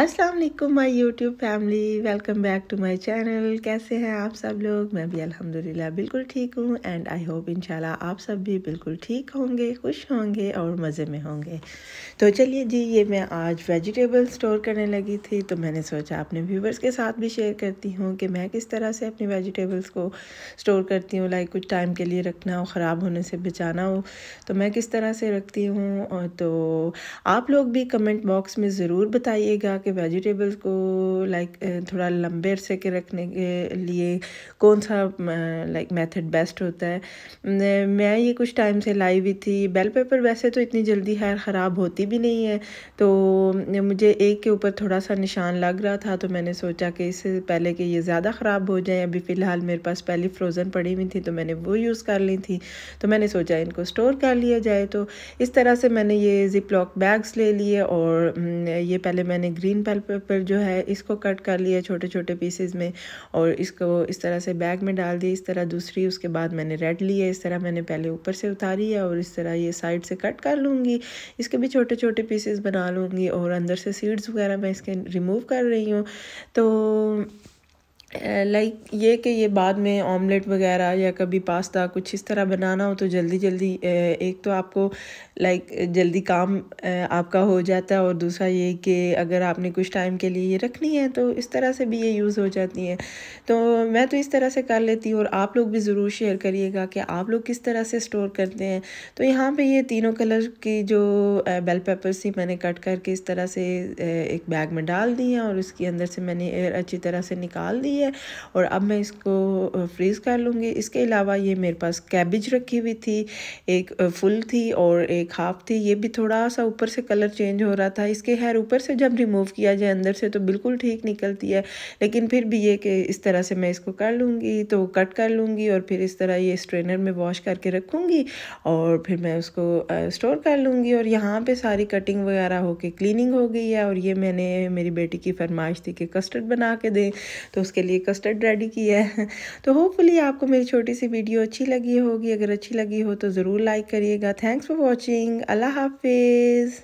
अस्सलाम वालेकुम my YouTube family welcome back to my channel कैसे हैं आप सब लोग मैं भी अल्हम्दुलिल्लाह बिल्कुल ठीक हूँ एंड आई होप इंशाल्लाह आप सब भी बिल्कुल ठीक होंगे खुश होंगे और मज़े में होंगे तो चलिए जी ये मैं आज वेजिटेबल स्टोर करने लगी थी तो मैंने सोचा अपने व्यूवर्स के साथ भी शेयर करती हूँ कि मैं किस तरह से अपनी वेजिटेबल्स को स्टोर करती हूँ लाइक कुछ टाइम के लिए रखना हो ख़राब होने से बचाना हो तो मैं किस तरह से रखती हूँ तो आप लोग भी कमेंट बॉक्स में ज़रूर बताइएगा कि के वेजिटेबल्स को लाइक थोड़ा लंबे अरसे के रखने के लिए कौन सा लाइक मेथड बेस्ट होता है मैं ये कुछ टाइम से लाई हुई थी बेल पेपर वैसे तो इतनी जल्दी खैर ख़राब होती भी नहीं है तो मुझे एक के ऊपर थोड़ा सा निशान लग रहा था तो मैंने सोचा कि इससे पहले कि ये ज़्यादा ख़राब हो जाए अभी फ़िलहाल मेरे पास पहली फ्रोज़न पड़ी हुई थी तो मैंने वो यूज़ कर ली थी तो मैंने सोचा इनको स्टोर कर लिया जाए तो इस तरह से मैंने ये जिप लॉक बैग्स ले लिए और ये पहले मैंने ग्रीन ग्रीन पेपर जो है इसको कट कर लिया छोटे छोटे पीसेज में और इसको इस तरह से बैग में डाल दिए इस तरह दूसरी उसके बाद मैंने रेड ली है इस तरह मैंने पहले ऊपर से उतारी है और इस तरह ये साइड से कट कर लूँगी इसके भी छोटे छोटे पीसेज बना लूँगी और अंदर से सीड्स वगैरह मैं इसके रिमूव कर रही हूँ तो लाइक uh, ये कि ये बाद में ऑमलेट वगैरह या कभी पास्ता कुछ इस तरह बनाना हो तो जल्दी जल्दी uh, एक तो आपको लाइक जल्दी काम uh, आपका हो जाता है और दूसरा ये कि अगर आपने कुछ टाइम के लिए ये रखनी है तो इस तरह से भी ये यूज़ हो जाती हैं तो मैं तो इस तरह से कर लेती हूँ और आप लोग भी ज़रूर शेयर करिएगा कि आप लोग किस तरह से स्टोर करते हैं तो यहाँ पर ये तीनों कलर की जो बेल पेपर्स थी मैंने कट करके इस तरह से एक बैग में डाल दी हैं और उसके अंदर से मैंने अच्छी तरह से निकाल दी है और अब मैं इसको फ्रीज़ कर लूँगी इसके अलावा ये मेरे पास कैबिज रखी हुई थी एक फुल थी और एक हाफ थी ये भी थोड़ा सा ऊपर से कलर चेंज हो रहा था इसके हेयर ऊपर से जब रिमूव किया जाए अंदर से तो बिल्कुल ठीक निकलती है लेकिन फिर भी ये कि इस तरह से मैं इसको कर लूँगी तो कट कर लूँगी और फिर इस तरह ये स्ट्रेनर में वॉश करके रखूँगी और फिर मैं उसको स्टोर कर लूँगी और यहाँ पर सारी कटिंग वगैरह होके क्लिनिंग हो गई है और ये मैंने मेरी बेटी की फरमाइश थी कि कस्टर्ड बना के दें तो उसके लिए लिए कस्टर्ड रेडी किया है तो होपफुली आपको मेरी छोटी सी वीडियो अच्छी लगी होगी अगर अच्छी लगी हो तो ज़रूर लाइक करिएगा थैंक्स फॉर वॉचिंग अल्लाह हाफिज़